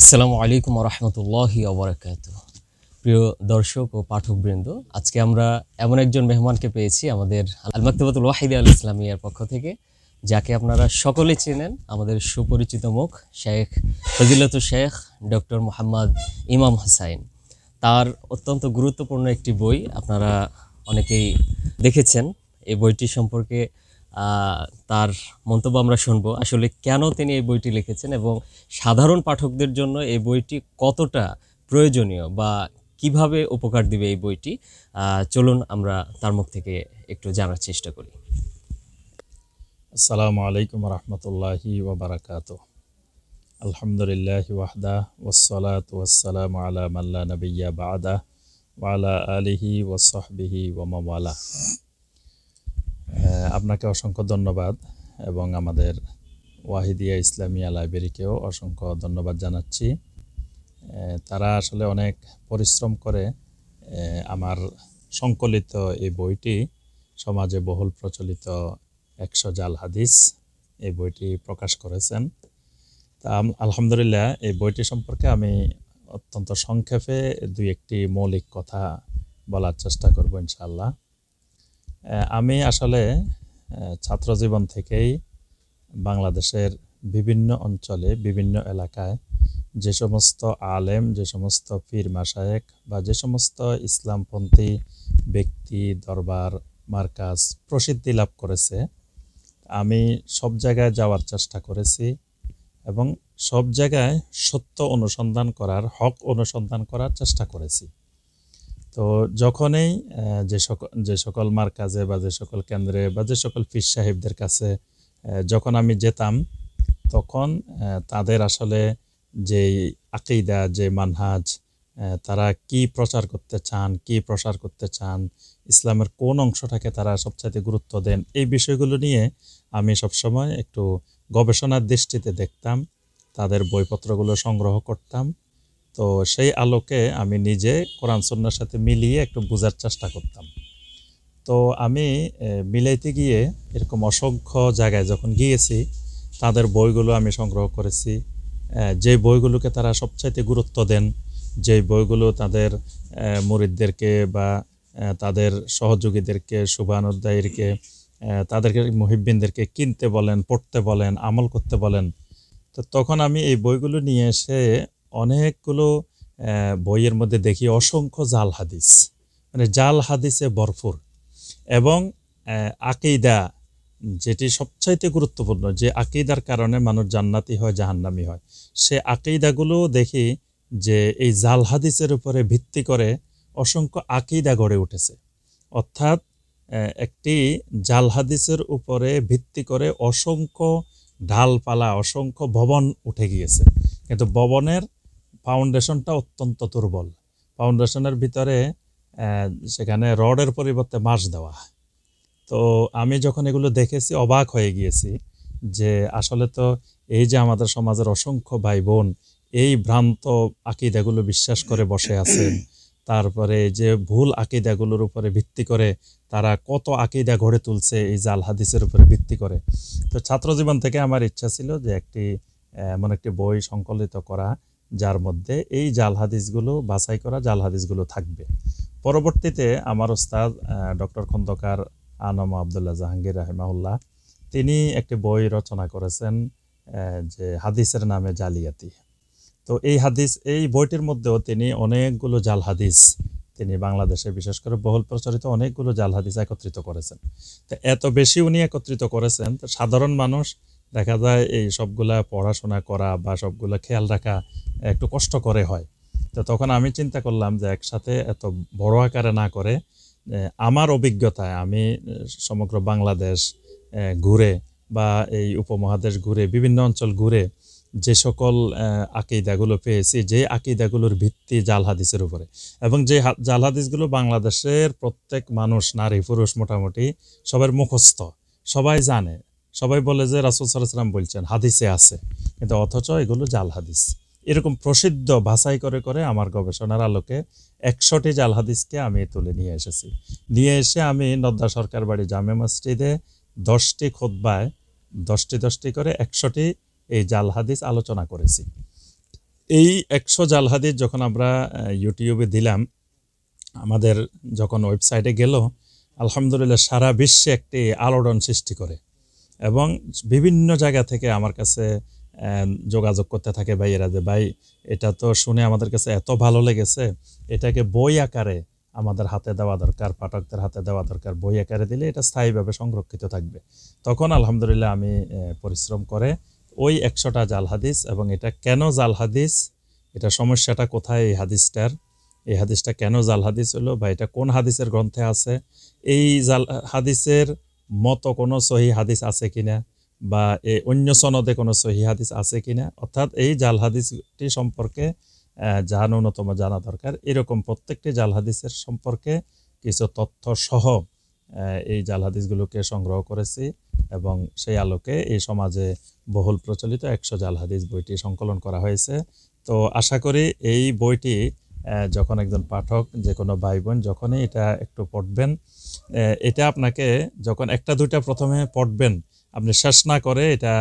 আসসালামু আলাইকুম রহমতুল্লাহ আবরাকাত প্রিয় দর্শক ও পাঠকবৃন্দ আজকে আমরা এমন একজন মেহমানকে পেয়েছি আমাদের আল মাকতাবাতুল ওয়াহিদ আল ইসলামিয়ার পক্ষ থেকে যাকে আপনারা সকলে চেনেন আমাদের সুপরিচিত মুখ শেখ ফজিলত শেখ ডক্টর মোহাম্মদ ইমাম হাসাইন তার অত্যন্ত গুরুত্বপূর্ণ একটি বই আপনারা অনেকেই দেখেছেন এই বইটি সম্পর্কে তার মন্তব্য আমরা শুনব আসলে কেন তিনি এই বইটি লিখেছেন এবং সাধারণ পাঠকদের জন্য এই বইটি কতটা প্রয়োজনীয় বা কিভাবে উপকার দিবে এই বইটি চলুন আমরা তার মুখ থেকে একটু জানার চেষ্টা করি আসসালামু আলাইকুম রহমতুল্লাহি ওবরাকাত আলহামদুলিল্লাহ ওয়াহদা ওসলাত ওয়াসালাম আলা মাল্লা নবিয়া বাদা ওয়ালা আলিহি ওয়াসবিহি ওয়ামাওয়ালা আপনাকে অসংখ্য ধন্যবাদ এবং আমাদের ওয়াহিদিয়া ইসলামিয়া লাইব্রেরিকেও অসংখ্য ধন্যবাদ জানাচ্ছি তারা আসলে অনেক পরিশ্রম করে আমার সংকলিত এই বইটি সমাজে বহুল প্রচলিত একশো জাল হাদিস এই বইটি প্রকাশ করেছেন তা আলহামদুলিল্লাহ এই বইটি সম্পর্কে আমি অত্যন্ত সংক্ষেপে দুই একটি মৌলিক কথা বলার চেষ্টা করব ইনশাআল্লাহ আমি আসলে ছাত্র জীবন থেকেই বাংলাদেশের বিভিন্ন অঞ্চলে বিভিন্ন এলাকায় যে সমস্ত আলেম যে সমস্ত পীর মাসায়েক বা যে সমস্ত ইসলামপন্থী ব্যক্তি দরবার মার্কাজ প্রসিদ্ধি লাভ করেছে আমি সব জায়গায় যাওয়ার চেষ্টা করেছি এবং সব জায়গায় সত্য অনুসন্ধান করার হক অনুসন্ধান করার চেষ্টা করেছি তো যখনই যে সকল যে সকল মার্কাজে বা যে সকল কেন্দ্রে বা যে সকল ফির সাহেবদের কাছে যখন আমি যেতাম তখন তাদের আসলে যে আকিদা যে মানহাজ তারা কি প্রচার করতে চান কি প্রসার করতে চান ইসলামের কোন অংশটাকে তারা সবচাইতে গুরুত্ব দেন এই বিষয়গুলো নিয়ে আমি সবসময় একটু গবেষণার দৃষ্টিতে দেখতাম তাদের বইপত্রগুলো সংগ্রহ করতাম তো সেই আলোকে আমি নিজে কোরআন সন্ন্যার সাথে মিলিয়ে একটু বোঝার চেষ্টা করতাম তো আমি মিলাইতে গিয়ে এরকম অসংখ্য জায়গায় যখন গিয়েছি তাদের বইগুলো আমি সংগ্রহ করেছি যে বইগুলোকে তারা সবচাইতে গুরুত্ব দেন যে বইগুলো তাদের মরিদদেরকে বা তাদের সহযোগীদেরকে শুভানুদ্দায়ীরকে তাদেরকে মুহিব্বিনদেরকে কিনতে বলেন পড়তে বলেন আমল করতে বলেন তো তখন আমি এই বইগুলো নিয়ে এসে অনেকগুলো বইয়ের মধ্যে দেখি অসংখ্য জাল হাদিস মানে জাল হাদিসে ভরপুর এবং আকিদা যেটি সবচাইতে গুরুত্বপূর্ণ যে আকিদার কারণে মানুষ জান্নাতি হয় জাহান্নামি হয় সে আকিদাগুলো দেখি যে এই জাল হাদিসের উপরে ভিত্তি করে অসংখ্য আকিদা গড়ে উঠেছে অর্থাৎ একটি জাল হাদিসের উপরে ভিত্তি করে অসংখ্য ঢালপালা অসংখ্য ভবন উঠে গিয়েছে কিন্তু ভবনের ফাউন্ডেশনটা অত্যন্ত দুর্বল ফাউন্ডেশনের ভিতরে সেখানে রডের পরিবর্তে মাস দেওয়া তো আমি যখন এগুলো দেখেছি অবাক হয়ে গিয়েছি যে আসলে তো এই যে আমাদের সমাজের অসংখ্য ভাই বোন এই ভ্রান্ত আকিদাগুলো বিশ্বাস করে বসে আছেন তারপরে যে ভুল আকিদাগুলোর উপরে ভিত্তি করে তারা কত আকিদা গড়ে তুলছে এই জাল হাদিসের উপরে ভিত্তি করে তো ছাত্র জীবন থেকে আমার ইচ্ছা ছিল যে একটি এমন একটি বই সংকলিত করা যার মধ্যে এই জাল হাদিসগুলো বাছাই করা জাল হাদিসগুলো থাকবে পরবর্তীতে আমার ওস্তাদ ডক্টর খন্দকার আনম আবদুল্লাহ জাহাঙ্গীর রাহেমাউল্লাহ তিনি একটি বই রচনা করেছেন যে হাদিসের নামে জালিয়াতি তো এই হাদিস এই বইটির মধ্যেও তিনি অনেকগুলো জাল হাদিস তিনি বাংলাদেশে বিশেষ করে বহুল প্রচারিত অনেকগুলো জাল হাদিস একত্রিত করেছেন তো এত বেশি উনি একত্রিত করেছেন তো সাধারণ মানুষ দেখা যায় এই সবগুলা পড়াশোনা করা বা সবগুলা খেয়াল রাখা একটু কষ্ট করে হয় তো তখন আমি চিন্তা করলাম যে একসাথে এত বড় আকারে না করে আমার অভিজ্ঞতায় আমি সমগ্র বাংলাদেশ ঘুরে বা এই উপমহাদেশ ঘুরে বিভিন্ন অঞ্চল ঘুরে যে সকল আকিদাগুলো পেয়েছি যে আকিদাগুলোর ভিত্তি জাল হাদিসের উপরে এবং যে জাল হাদিসগুলো বাংলাদেশের প্রত্যেক মানুষ নারী পুরুষ মোটামুটি সবার মুখস্থ সবাই জানে সবাই বলে যে রাসুল সাল্লাম বলছেন হাদিসে আছে কিন্তু অথচ এগুলো জাল হাদিস এরকম প্রসিদ্ধ ভাষাই করে করে আমার গবেষণার আলোকে একশোটি জাল হাদিসকে আমি তুলে নিয়ে এসেছি নিয়ে এসে আমি নদ্দা সরকার বাড়ি জামে মসজিদে দশটি খোদ্বায় দশটি দশটি করে একশোটি এই জাল হাদিস আলোচনা করেছি এই একশো জাল হাদিস যখন আমরা ইউটিউবে দিলাম আমাদের যখন ওয়েবসাইটে গেল আলহামদুলিল্লাহ সারা বিশ্বে একটি আলোড়ন সৃষ্টি করে এবং বিভিন্ন জায়গা থেকে আমার কাছে যোগাযোগ করতে থাকে ভাইয়েরা যে ভাই এটা তো শুনে আমাদের কাছে এত ভালো লেগেছে এটাকে বই আকারে আমাদের হাতে দেওয়া দরকার পাঠকদের হাতে দেওয়া দরকার বই আকারে দিলে এটা স্থায়ীভাবে সংরক্ষিত থাকবে তখন আলহামদুলিল্লাহ আমি পরিশ্রম করে ওই একশোটা জাল হাদিস এবং এটা কেন জাল হাদিস এটা সমস্যাটা কোথায় এই হাদিসটার এই হাদিসটা কেন জাল হাদিস হলো বা এটা কোন হাদিসের গ্রন্থে আছে এই জাল হাদিসের মতো কোনো সহি হাদিস আছে কিনা বা এই অন্য সনদে কোনো সহি হাদিস আছে কিনা অর্থাৎ এই জাল হাদিসটি সম্পর্কে যা ন্যূনতম জানা দরকার এরকম প্রত্যেকটি জাল হাদিসের সম্পর্কে কিছু তথ্য সহ এই জাল হাদিসগুলোকে সংগ্রহ করেছি এবং সেই আলোকে এই সমাজে বহুল প্রচলিত একশো জাল হাদিস বইটি সংকলন করা হয়েছে তো আশা করি এই বইটি যখন একজন পাঠক যে কোনো ভাই বোন যখনই এটা একটু পড়বেন এটা আপনাকে যখন একটা দুইটা প্রথমে পড়বেন আপনি শেষ না করে এটা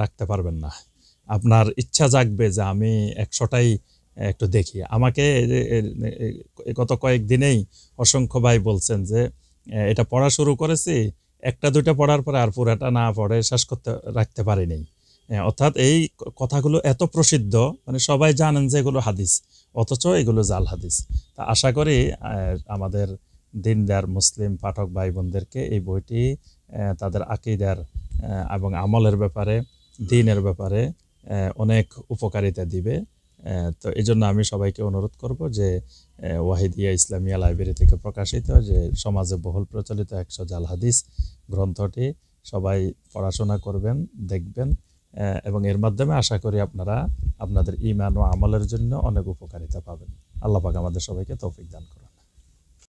রাখতে পারবেন না আপনার ইচ্ছা জাগবে যে আমি একশোটাই একটু দেখি আমাকে গত কয়েকদিনেই অসংখ্য ভাই বলছেন যে এটা পড়া শুরু করেছি একটা দুইটা পড়ার পরে আর পুরাটা না পড়ে শেষ করতে রাখতে পারিনি অর্থাৎ এই কথাগুলো এত প্রসিদ্ধ মানে সবাই জানেন যে এগুলো হাদিস অথচ এগুলো জাল হাদিস তা আশা করি আমাদের দিনদার মুসলিম পাঠক ভাই বোনদেরকে এই বইটি তাদের আকিদার এবং আমলের ব্যাপারে দিনের ব্যাপারে অনেক উপকারিতা দিবে তো এই জন্য আমি সবাইকে অনুরোধ করব যে ওয়াহিদিয়া ইসলামিয়া লাইব্রেরি থেকে প্রকাশিত যে সমাজে বহুল প্রচলিত একশো জাল হাদিস গ্রন্থটি সবাই পড়াশোনা করবেন দেখবেন এবং এর মাধ্যমে আশা করি আপনারা আপনাদের ইমান ও আমলের জন্য অনেক উপকারিতা পাবেন আল্লাহ পাক আমাদের সবাইকে তৌফিক দান করুন